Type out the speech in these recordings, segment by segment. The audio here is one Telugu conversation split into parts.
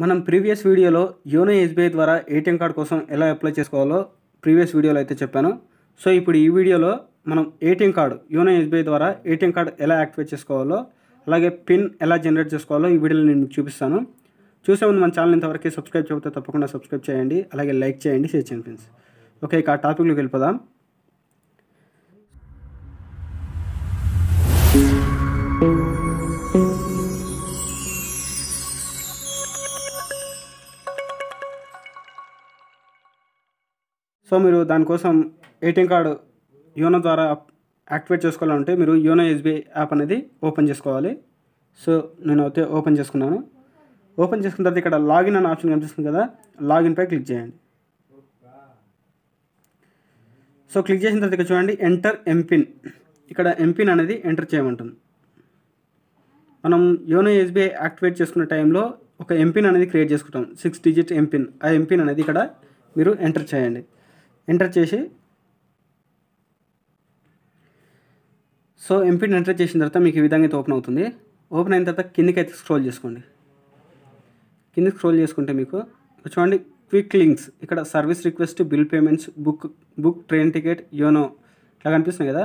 మనం ప్రీవియస్ వీడియోలో యోనో ఎస్బీఐ ద్వారా ఏటీఎం కార్డ్ కోసం ఎలా అప్లై చేసుకోవాలో ప్రీవియస్ వీడియోలో అయితే చెప్పాను సో ఇప్పుడు ఈ వీడియోలో మనం ఏటీఎం కార్డు యోనో ఎస్బీఐ ద్వారా ఏటీఎం కార్డు ఎలా యాక్టివేట్ చేసుకోవాలో అలాగే పిన్ ఎలా జనరేట్ చేసుకోవాలో ఈ వీడియోలో నేను చూపిస్తాను చూసే ముందు మన ఛానల్ ఇంతవరకు సబ్స్క్రైబ్ చెబితే తప్పకుండా సబ్స్క్రైబ్ చేయండి అలాగే లైక్ చేయండి షేర్ చేయండి ఫ్రెండ్స్ ఓకే ఇక ఆ టాపిక్లోకి వెళ్ళిపోదాం సో మీరు దానికోసం ఏటీఎం కార్డు యోనో ద్వారా యాక్టివేట్ చేసుకోవాలంటే మీరు యోనో ఎస్బీఐ యాప్ అనేది ఓపెన్ చేసుకోవాలి సో నేను అయితే ఓపెన్ చేసుకున్నాను ఓపెన్ చేసుకున్న తర్వాత ఇక్కడ లాగిన్ అనే ఆప్షన్ కనిపిస్తుంది కదా లాగిన్పై క్లిక్ చేయండి సో క్లిక్ చేసిన తర్వాత ఇక్కడ చూడండి ఎంటర్ ఎంపిన్ ఇక్కడ ఎంపిన్ అనేది ఎంటర్ చేయమంటుంది మనం యోనో ఎస్బీఐ యాక్టివేట్ చేసుకున్న టైంలో ఒక ఎంపిన్ అనేది క్రియేట్ చేసుకుంటాం సిక్స్ డిజిట్ ఎంపిన్ ఆ ఎంపిన్ అనేది ఇక్కడ మీరు ఎంటర్ చేయండి ఎంటర్ చేసి సో ఎంపీని ఎంటర్ చేసిన తర్వాత మీకు ఈ విధంగా అయితే ఓపెన్ అవుతుంది ఓపెన్ అయిన తర్వాత కిందికి అయితే స్క్రోల్ చేసుకోండి కిందకి స్క్రోల్ చేసుకుంటే మీకు చూడండి క్విక్ లింక్స్ ఇక్కడ service request bill payments book book train ticket YONO ఇట్లా కనిపిస్తున్నాయి కదా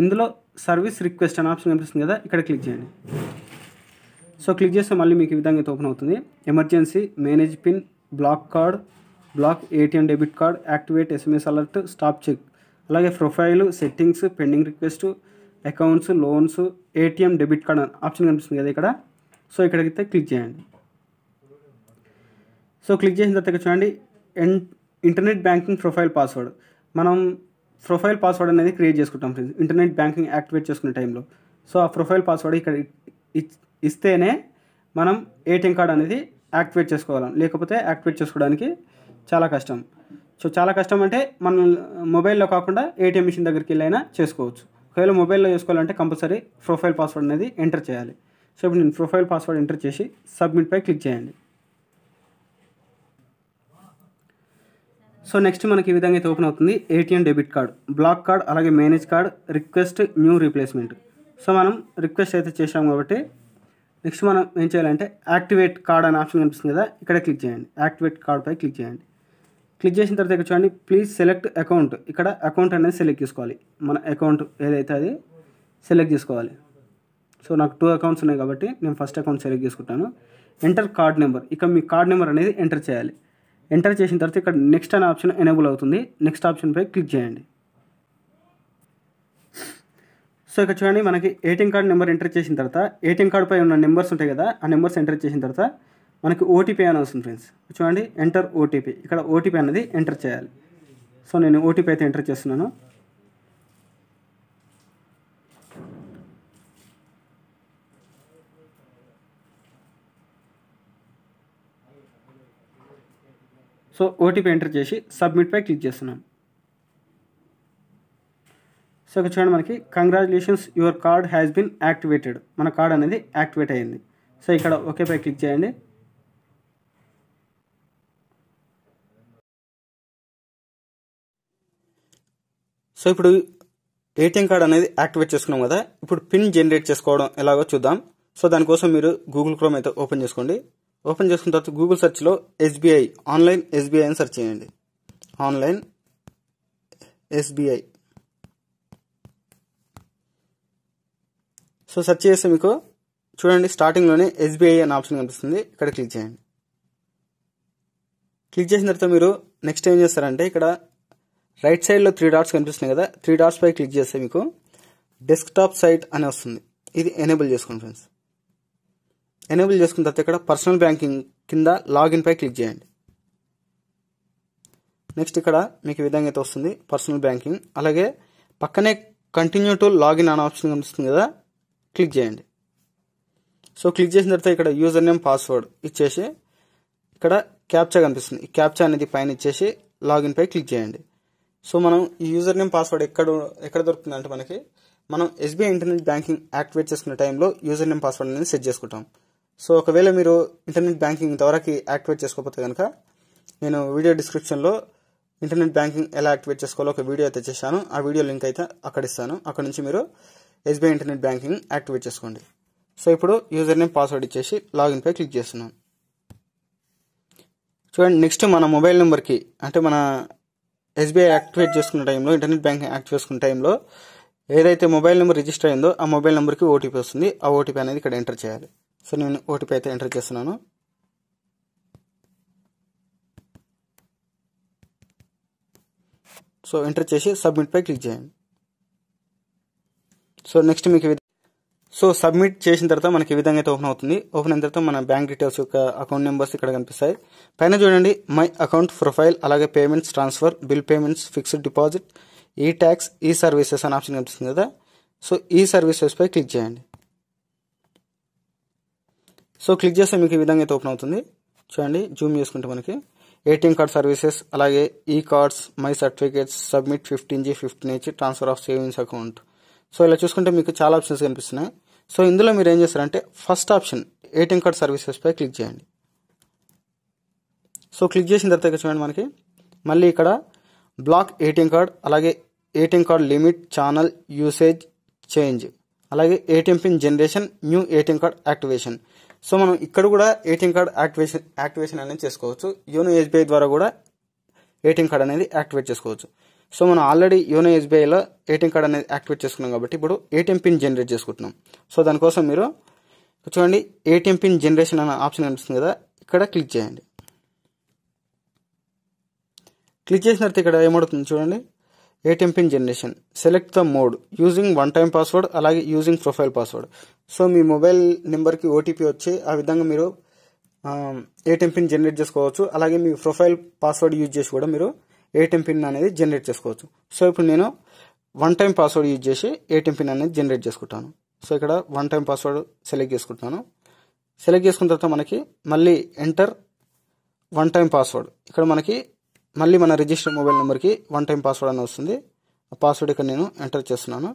ఇందులో సర్వీస్ రిక్వెస్ట్ అనే ఆప్షన్ కనిపిస్తుంది కదా ఇక్కడ క్లిక్ చేయండి సో క్లిక్ చేస్తే మళ్ళీ మీకు ఈ విధంగా అయితే ఓపెన్ అవుతుంది emergency manage PIN block card block ATM debit card activate SMS alert stop cheque అలాగే profile settings pending request accounts loans ATM debit card option కనిపిస్తుంది కదా ఇక్కడ సో ఇక్కడికైతే క్లిక్ చేయండి సో క్లిక్ చేసిన తర్వాత చూడండి ఇంటర్నెట్ బ్యాంకింగ్ ప్రొఫైల్ పాస్వర్డ్ మనం ప్రొఫైల్ పాస్వర్డ్ అనేది క్రియేట్ చేసుకుంటాం ఫ్రెండ్స్ ఇంటర్నెట్ బ్యాంకింగ్ యాక్టివేట్ చేసుకునే టైంలో సో ఆ ప్రొఫైల్ పాస్వర్డ్ ఇక్కడ ఇస్తేనే మనం ఏటీఎం కార్డ్ అనేది యాక్టివేట్ చేసుకోగలం లేకపోతే యాక్టివేట్ చేసుకోవడానికి చాలా కష్టం సో చాలా కష్టం అంటే మనం మొబైల్లో కాకుండా ఏటీఎం మిషన్ దగ్గరికి వెళ్ళైనా చేసుకోవచ్చు ఒకవేళ మొబైల్లో చేసుకోవాలంటే కంపల్సరీ ప్రొఫైల్ పాస్వర్డ్ అనేది ఎంటర్ చేయాలి సో ఇప్పుడు నేను ప్రొఫైల్ పాస్వర్డ్ ఎంటర్ చేసి సబ్మిట్పై క్లిక్ చేయండి సో నెక్స్ట్ మనకి ఈ విధంగా అయితే ఓపెన్ అవుతుంది ATM debit card block card అలాగే manage card request new replacement so మనం రిక్వెస్ట్ అయితే చేసాం కాబట్టి నెక్స్ట్ మనం ఏం చేయాలంటే యాక్టివేట్ కార్డ్ అనే ఆప్షన్ కనిపిస్తుంది కదా ఇక్కడే క్లిక్ చేయండి యాక్టివేట్ కార్డ్పై క్లిక్ చేయండి క్లిక్ చేసిన తర్వాత ఇక్కడ చూడండి ప్లీజ్ సెలెక్ట్ అకౌంట్ ఇక్కడ అకౌంట్ అనేది సెలెక్ట్ చేసుకోవాలి మన అకౌంట్ ఏదైతే అది సెలెక్ట్ చేసుకోవాలి సో నాకు టూ అకౌంట్స్ ఉన్నాయి కాబట్టి నేను ఫస్ట్ అకౌంట్ సెలెక్ట్ చేసుకుంటాను ఎంటర్ కార్డ్ నెంబర్ ఇక మీ కార్డ్ నెంబర్ అనేది ఎంటర్ చేయాలి ఎంటర్ చేసిన తర్వాత ఇక్కడ నెక్స్ట్ అనే ఆప్షన్ ఎనేబుల్ అవుతుంది నెక్స్ట్ ఆప్షన్పై క్లిక్ చేయండి సో ఇక్కడ చూడండి మనకి ఏటీఎం కార్డ్ నెంబర్ ఎంటర్ చేసిన తర్వాత ఏటీఎం కార్డ్పై ఉన్న నెంబర్స్ ఉంటాయి కదా ఆ నెంబర్స్ ఎంటర్ చేసిన తర్వాత మనకి ఓటీపీ అని వస్తుంది ఫ్రెండ్స్ చూడండి ఎంటర్ ఓటీపీ ఇక్కడ ఓటీపీ అనేది ఎంటర్ చేయాలి సో నేను ఓటీపీ అయితే ఎంటర్ చేస్తున్నాను సో ఓటీపీ ఎంటర్ చేసి సబ్మిట్పై క్లిక్ చేస్తున్నాను సో ఇక్కడ చూడండి మనకి congratulations your card has been activated మన కార్డ్ అనేది యాక్టివేట్ అయ్యింది సో ఇక్కడ ఓకేపై క్లిక్ చేయండి సో ఇప్పుడు ఏటీఎం కార్డ్ అనేది యాక్టివేట్ చేసుకున్నాం కదా ఇప్పుడు పిన్ జనరేట్ చేసుకోవడం ఎలాగో చూద్దాం సో దానికోసం మీరు గూగుల్ క్రోమ్ అయితే ఓపెన్ చేసుకోండి ఓపెన్ చేసుకున్న తర్వాత గూగుల్ సెర్చ్లో ఎస్బీఐ ఆన్లైన్ ఎస్బీఐ అని సెర్చ్ చేయండి ఆన్లైన్ ఎస్బీఐ సో సెర్చ్ చేస్తే మీకు చూడండి స్టార్టింగ్లోనే ఎస్బీఐ అనే ఆప్షన్ కనిపిస్తుంది ఇక్కడ క్లిక్ చేయండి క్లిక్ చేసిన తర్వాత మీరు నెక్స్ట్ ఏం చేస్తారంటే ఇక్కడ రైట్ సైడ్లో త్రీ డాట్స్ కనిపిస్తున్నాయి కదా త్రీ డాట్స్ పై క్లిక్ చేస్తే మీకు డెస్క్టాప్ సైట్ అని వస్తుంది ఇది ఎనేబుల్ చేసుకోండి ఫ్రెండ్స్ ఎనేబుల్ చేసుకున్న తర్వాత ఇక్కడ పర్సనల్ బ్యాంకింగ్ కింద లాగిన్ పై క్లిక్ చేయండి నెక్స్ట్ ఇక్కడ మీకు విధంగా అయితే వస్తుంది పర్సనల్ బ్యాంకింగ్ అలాగే పక్కనే కంటిన్యూ టు లాగిన్ అనే ఆప్షన్ కనిపిస్తుంది కదా క్లిక్ చేయండి సో క్లిక్ చేసిన తర్వాత ఇక్కడ యూజర్ నేమ్ పాస్వర్డ్ ఇచ్చేసి ఇక్కడ క్యాప్చా కనిపిస్తుంది ఈ క్యాప్చా అనేది పైన ఇచ్చేసి లాగిన్ పై క్లిక్ చేయండి సో మనం ఈ యూజర్ నేమ్ పాస్వర్డ్ ఎక్కడ ఎక్కడ దొరుకుతుంది అంటే మనకి మనం ఎస్బీఐ ఇంటర్నెట్ బ్యాంకింగ్ యాక్టివేట్ చేసుకున్న టైంలో యూజర్ నేమ్ పాస్వర్డ్ అనేది సెట్ చేసుకుంటాం సో ఒకవేళ మీరు ఇంటర్నెట్ బ్యాంకింగ్ ద్వారాకి యాక్టివేట్ చేసుకోకపోతే కనుక నేను వీడియో డిస్క్రిప్షన్లో ఇంటర్నెట్ బ్యాంకింగ్ ఎలా యాక్టివేట్ చేసుకోవాలో ఒక వీడియో అయితే చేశాను ఆ వీడియో లింక్ అయితే అక్కడ ఇస్తాను అక్కడ నుంచి మీరు ఎస్బీఐ ఇంటర్నెట్ బ్యాంకింగ్ యాక్టివేట్ చేసుకోండి సో ఇప్పుడు యూజర్ నేమ్ పాస్వర్డ్ ఇచ్చేసి లాగిన్పై క్లిక్ చేస్తున్నాను చూడండి నెక్స్ట్ మన మొబైల్ నెంబర్కి అంటే మన ఎస్బీఐ యాక్టివేట్ చేసుకున్న టైంలో ఇంటర్నెట్ బ్యాంకింగ్ యాక్ట్ చేసుకున్న టైంలో ఏదైతే మొబైల్ నెంబర్ రిజిస్టర్ అయిందో ఆ మొబైల్ నెంబర్కి ఓటీపీ వస్తుంది ఆ ఓటీపీ అనేది ఇక్కడ ఎంటర్ చేయాలి సో నేను ఓటీపీ అయితే ఎంటర్ చేస్తున్నాను సో ఎంటర్ చేసి సబ్మిట్పై క్లిక్ చేయండి సో నెక్స్ట్ మీకు సో సబ్మిట్ చేసిన తర్వాత మనకి ఈ విధంగా అయితే ఓపెన్ అవుతుంది ఓపెన్ అయిన తర్వాత మన బ్యాంక్ డీటెయిల్స్ యొక్క అకౌంట్ నెంబర్స్ ఇక్కడ కనిపిస్తాయి పైన చూడండి మై అకౌంట్ ప్రొఫైల్ అలాగే payments transfer bill payments fixed deposit e tax e services అని ఆప్షన్ కనిపిస్తుంది కదా సో ఈ సర్వీసెస్ పై క్లిక్ చేయండి సో క్లిక్ చేస్తే మీకు ఈ విధంగా అయితే ఓపెన్ అవుతుంది చూడండి జూమ్ చేసుకుంటే మనకి ఏటీఎం కార్డ్ సర్వీసెస్ అలాగే e cards my certificates submit fifteen G fifteen H transfer of savings account so ఇలా చూసుకుంటే మీకు చాలా ఆప్షన్స్ కనిపిస్తున్నాయి సో ఇందులో మీరు ఏం చేస్తారంటే ఫస్ట్ ఆప్షన్ ఏటీఎం కార్డ్ సర్వీసెస్పై క్లిక్ చేయండి సో క్లిక్ చేసిన తర్వాత చూడండి మనకి మళ్ళీ ఇక్కడ బ్లాక్ ఏటీఎం కార్డ్ అలాగే ATM card limit channel usage change అలాగే ATM pin generation new ATM card activation so మనం ఇక్కడ కూడా ఏటీఎం కార్డ్ యాక్టివేషన్ యాక్టివేషన్ అనేది చేసుకోవచ్చు యోనో ఎస్బీఐ ద్వారా కూడా ఏటీఎం కార్డ్ అనేది యాక్టివేట్ చేసుకోవచ్చు సో మనం ఆల్రెడీ యోనో ఎస్బీఐలో ఏటీఎం కార్డ్ అనేది యాక్టివేట్ చేసుకున్నాం కాబట్టి ఇప్పుడు ఏటీఎం పిన్ జనరేట్ చేసుకుంటున్నాం సో దానికోసం మీరు చూడండి ఏటీఎం పిన్ జనరేషన్ అనే ఆప్షన్ కనిపిస్తుంది కదా ఇక్కడ క్లిక్ చేయండి క్లిక్ చేసిన తర్వాత ఇక్కడ ఏమవుతుంది చూడండి ATM pin generation select the mode using one time password అలాగే యూజింగ్ ప్రొఫైల్ పాస్వర్డ్ సో మీ మొబైల్ నెంబర్కి ఓటీపీ వచ్చి ఆ విధంగా మీరు ఏటీఎం పిన్ జనరేట్ చేసుకోవచ్చు అలాగే మీ ప్రొఫైల్ పాస్వర్డ్ యూజ్ చేసి కూడా మీరు ఏటీఎం పిన్ అనేది జనరేట్ చేసుకోవచ్చు సో ఇప్పుడు నేను వన్ టైం పాస్వర్డ్ యూజ్ చేసి ఏటీఎం పిన్ అనేది జనరేట్ చేసుకుంటాను సో ఇక్కడ వన్ టైం పాస్వర్డ్ సెలెక్ట్ చేసుకుంటాను సెలెక్ట్ చేసుకున్న తర్వాత మనకి మళ్ళీ ఎంటర్ వన్ టైం పాస్వర్డ్ ఇక్కడ మనకి మళ్ళీ మన రిజిస్టర్ మొబైల్ నెంబర్కి వన్ టైం పాస్వర్డ్ అని వస్తుంది ఆ పాస్వర్డ్ ఇక్కడ నేను ఎంటర్ చేస్తున్నాను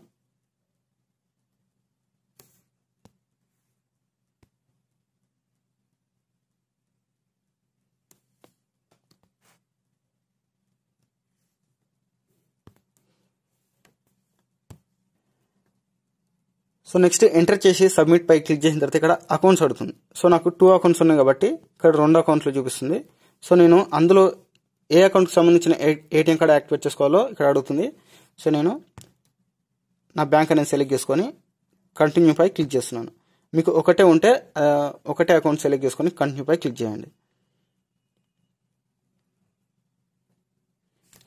సో నెక్స్ట్ ఎంటర్ చేసి సబ్మిట్ పై క్లిక్ చేసిన తర్వాత ఇక్కడ అకౌంట్స్ అడుగుతుంది సో నాకు టూ అకౌంట్స్ ఉన్నాయి కాబట్టి ఇక్కడ రెండు అకౌంట్లు చూపిస్తుంది సో నేను అందులో ఏ అకౌంట్కి సంబంధించిన ఏటీఎం కార్డ్ యాక్టివేట్ చేసుకోవాలో ఇక్కడ అడుగుతుంది సో నేను నా బ్యాంక్ అనేది సెలెక్ట్ చేసుకొని కంటిన్యూ పై క్లిక్ చేస్తున్నాను మీకు ఒకటే ఉంటే ఒకటే అకౌంట్ సెలెక్ట్ చేసుకొని కంటిన్యూ పై క్లిక్ చేయండి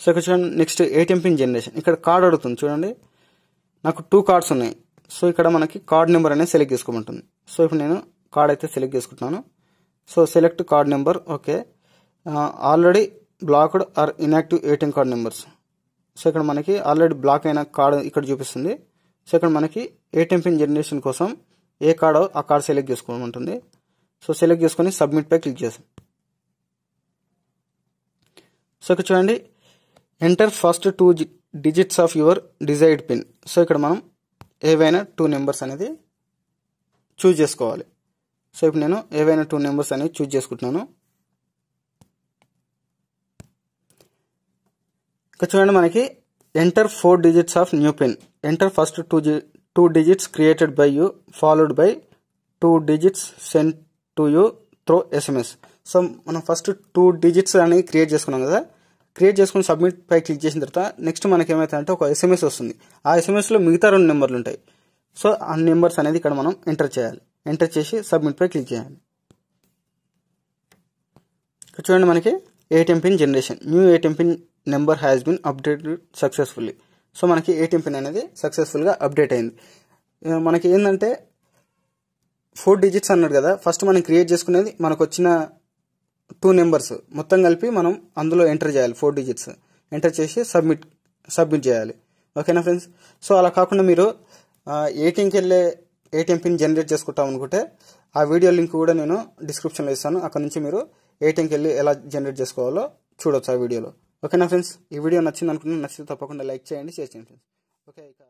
సో ఇక్కడ చూడండి నెక్స్ట్ ఏటీఎం పిన్ జనరేషన్ ఇక్కడ కార్డ్ అడుగుతుంది చూడండి నాకు టూ కార్డ్స్ ఉన్నాయి సో ఇక్కడ మనకి కార్డ్ నెంబర్ అనేది సెలెక్ట్ చేసుకోమంటుంది సో ఇప్పుడు నేను కార్డ్ అయితే సెలెక్ట్ చేసుకుంటున్నాను so select card number okay already blocked or inactive ATM card numbers so ఇక్కడ మనకి ఆల్రెడీ బ్లాక్ అయిన కార్డ్ ఇక్కడ చూపిస్తుంది సో ఇక్కడ మనకి ఏటీఎం పిన్ జనరేషన్ కోసం ఏ కార్డో ఆ కార్డ్ సెలెక్ట్ చేసుకోమంటుంది సో సెలెక్ట్ చేసుకొని పై క్లిక్ చేసాం సో ఇక్కడ చూడండి enter first two digits of your desired pin so ఇక్కడ మనం ఏవైనా టూ నెంబర్స్ అనేది చూజ్ చేసుకోవాలి సో ఇప్పుడు నేను ఏవైనా టూ నెంబర్స్ అనేవి చూజ్ చేసుకుంటున్నాను ఇక్కడ చూడండి మనకి enter four digits of new pin enter first two two digits created by you followed by two digits send to you through SMS so మనం ఫస్ట్ టూ డిజిట్స్ అనేవి క్రియేట్ చేసుకున్నాం కదా క్రియేట్ చేసుకుని సబ్మిట్ పై క్లిక్ చేసిన తర్వాత నెక్స్ట్ మనకి ఏమవుతుందంటే ఒక ఎస్ఎంఎస్ వస్తుంది ఆ ఎస్ఎంఎస్లో మిగతా రెండు నెంబర్లు ఉంటాయి సో ఆ నెంబర్స్ అనేది ఇక్కడ మనం ఎంటర్ చేయాలి ఎంటర్ చేసి సబ్మిట్ పై క్లిక్ చేయాలి ఇక్కడ చూడండి మనకి ATM pin generation new ATM pin number has been updated successfully so మనకి ఏటీఎం పిన్ అనేది సక్సెస్ఫుల్గా అప్డేట్ అయింది మనకి ఏంటంటే ఫోర్ డిజిట్స్ అన్నాడు కదా ఫస్ట్ మనం క్రియేట్ చేసుకునేది మనకు వచ్చిన టూ నెంబర్స్ మొత్తం కలిపి మనం అందులో ఎంటర్ చేయాలి ఫోర్ డిజిట్స్ ఎంటర్ చేసి సబ్మిట్ సబ్మిట్ చేయాలి ఓకేనా ఫ్రెండ్స్ సో అలా కాకుండా మీరు ఏటీఎంకి వెళ్ళే ఏటీఎం పిన్ జనరేట్ చేసుకుంటాం అనుకుంటే ఆ వీడియో లింక్ కూడా నేను డిస్క్రిప్షన్లో ఇస్తాను అక్కడ నుంచి మీరు ఏటీఎంకి వెళ్ళి ఎలా జనరేట్ చేసుకోవాలో చూడవచ్చు ఆ వీడియోలో ఓకేనా ఫ్రెండ్స్ ఈ వీడియో నచ్చింది అనుకుంటున్నాను నచ్చితే తప్పకుండా లైక్ చేయండి షేర్ చేయండి ఫ్రెండ్స్ ఓకే